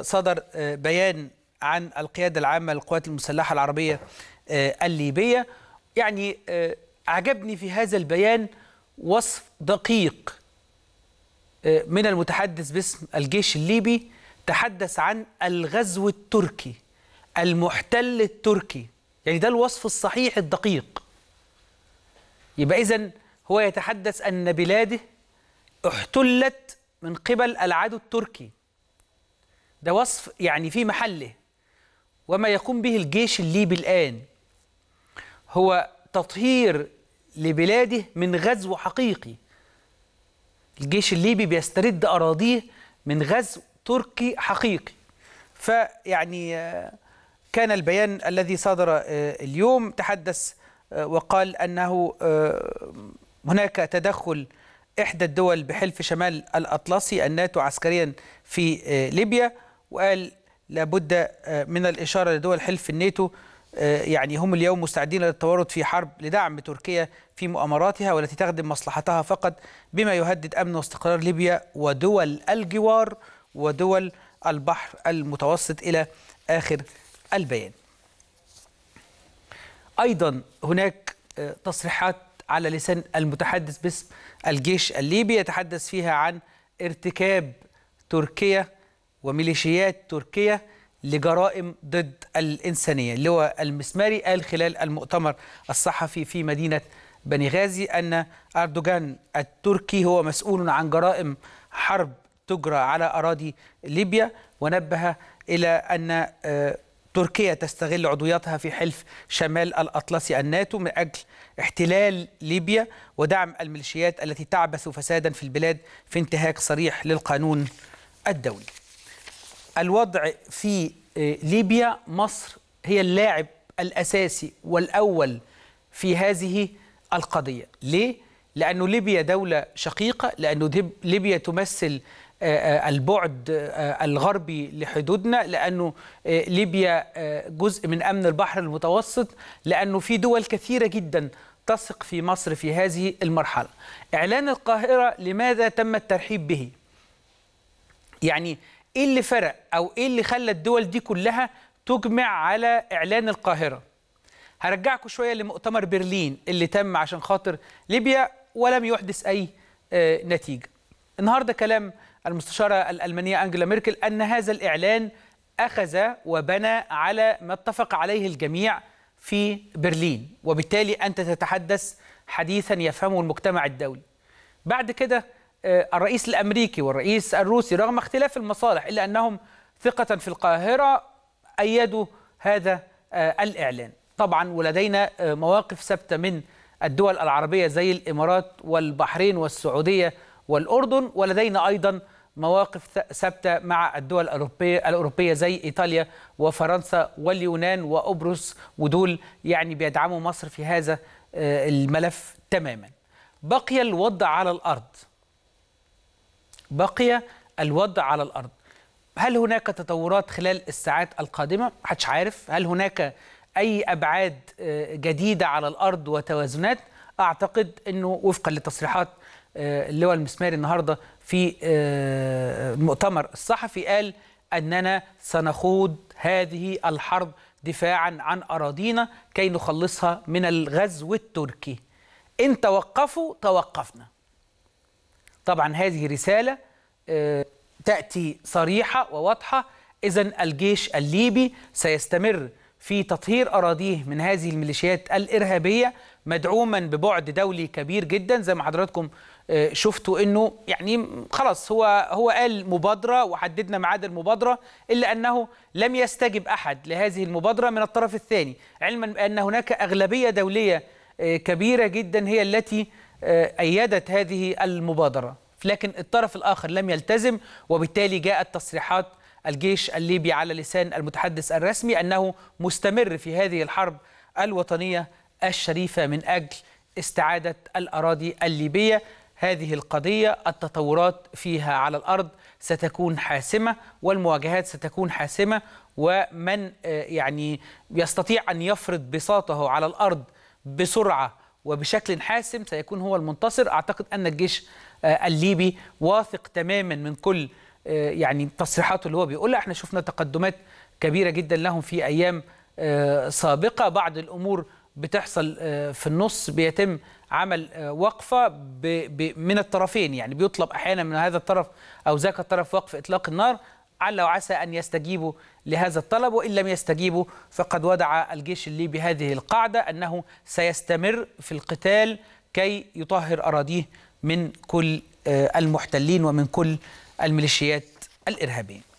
صدر آه، بيان عن القيادة العامة للقوات المسلحة العربية آه، الليبية يعني آه، أعجبني في هذا البيان وصف دقيق من المتحدث باسم الجيش الليبي تحدث عن الغزو التركي المحتل التركي يعني ده الوصف الصحيح الدقيق يبقى إذن هو يتحدث أن بلاده احتلت من قبل العدو التركي ده وصف يعني في محله وما يقوم به الجيش الليبي الآن هو تطهير لبلاده من غزو حقيقي الجيش الليبي بيسترد أراضيه من غزو تركي حقيقي فيعني آه، كان البيان الذي صدر آه، اليوم تحدث آه، وقال أنه هناك تدخل إحدى الدول بحلف شمال الأطلسي الناتو عسكريا في ليبيا وقال لابد آه، من الإشارة لدول حلف الناتو آه، يعني هم اليوم مستعدين للتورط في حرب لدعم تركيا في مؤامراتها والتي تخدم مصلحتها فقط بما يهدد أمن واستقرار ليبيا ودول الجوار ودول البحر المتوسط إلى آخر البيان أيضا هناك آه، تصريحات على لسان المتحدث باسم الجيش الليبي يتحدث فيها عن ارتكاب تركيا وميليشيات تركيا لجرائم ضد الإنسانية اللواء المسماري قال خلال المؤتمر الصحفي في مدينة بني غازي أن أردوغان التركي هو مسؤول عن جرائم حرب تجرى على أراضي ليبيا ونبه إلى أن آه، تركيا تستغل عضوياتها في حلف شمال الأطلسي الناتو من أجل احتلال ليبيا ودعم الميليشيات التي تعبث فسادا في البلاد في انتهاك صريح للقانون الدولي الوضع في آه، ليبيا مصر هي اللاعب الأساسي والأول في هذه القضية ليه؟ لأنه ليبيا دولة شقيقة لأنه ليبيا تمثل آه، آه، البعد الغربي لحدودنا لأنه ليبيا جزء من أمن البحر المتوسط لأنه في دول كثيرة جدا تثق في مصر في هذه المرحلة إعلان القاهرة لماذا تم الترحيب به؟ يعني ايه اللي فرق او ايه اللي خلى الدول دي كلها تجمع على اعلان القاهره هرجعكم شويه لمؤتمر برلين اللي تم عشان خاطر ليبيا ولم يحدث اي آه، نتيجه النهارده كلام المستشاره الالمانيه انجلا ميركل ان هذا الاعلان اخذ وبنى على ما اتفق عليه الجميع في برلين وبالتالي انت تتحدث حديثا يفهمه المجتمع الدولي بعد كده آه، الرئيس الامريكي والرئيس الروسي رغم اختلاف المصالح الا انهم ثقه في القاهره ايدوا هذا آه، الاعلان. طبعا ولدينا آه، مواقف ثابته من الدول العربيه زي الامارات والبحرين والسعوديه والاردن ولدينا ايضا مواقف ثابته مع الدول الاوروبيه الاوروبيه زي ايطاليا وفرنسا واليونان وقبرص ودول يعني بيدعموا مصر في هذا الملف تماما. بقي الوضع على الارض بقي الوضع على الارض هل هناك تطورات خلال الساعات القادمه محدش عارف هل هناك اي ابعاد آه، جديده على الارض وتوازنات اعتقد انه وفقا لتصريحات آه، اللواء المسماري النهارده في المؤتمر آه، الصحفي قال اننا سنخوض هذه الحرب دفاعا عن اراضينا كي نخلصها من الغزو التركي ان توقفوا توقفنا طبعا هذه رسالة آه، تأتي صريحة وواضحة إذا الجيش الليبي سيستمر في تطهير أراضيه من هذه الميليشيات الإرهابية مدعوما ببعد دولي كبير جدا زي ما حضراتكم آه، شفتوا انه يعني خلاص هو هو قال مبادره وحددنا ميعاد المبادره الا انه لم يستجب احد لهذه المبادره من الطرف الثاني علما بان هناك اغلبيه دوليه آه، كبيره جدا هي التي أيدت آه، هذه المبادرة لكن الطرف الآخر لم يلتزم وبالتالي جاءت تصريحات الجيش الليبي على لسان المتحدث الرسمي أنه مستمر في هذه الحرب الوطنية الشريفة من أجل استعادة الأراضي الليبية هذه القضية التطورات فيها على الأرض ستكون حاسمة والمواجهات ستكون حاسمة ومن آه، يعني يستطيع أن يفرض بساطه على الأرض بسرعة وبشكل حاسم سيكون هو المنتصر أعتقد أن الجيش آه، الليبي واثق تماما من كل آه، يعني تصريحاته اللي هو بيقولها احنا شفنا تقدمات كبيرة جدا لهم في أيام آه، سابقة بعض الأمور بتحصل في النص بيتم عمل وقفة من الطرفين يعني بيطلب أحيانا من هذا الطرف أو ذاك الطرف وقف إطلاق النار على وعسى أن يستجيبوا لهذا الطلب وإن لم يستجيبوا فقد وضع الجيش الليبي هذه القاعدة أنه سيستمر في القتال كي يطهر أراضيه من كل آه، المحتلين ومن كل الميليشيات الإرهابية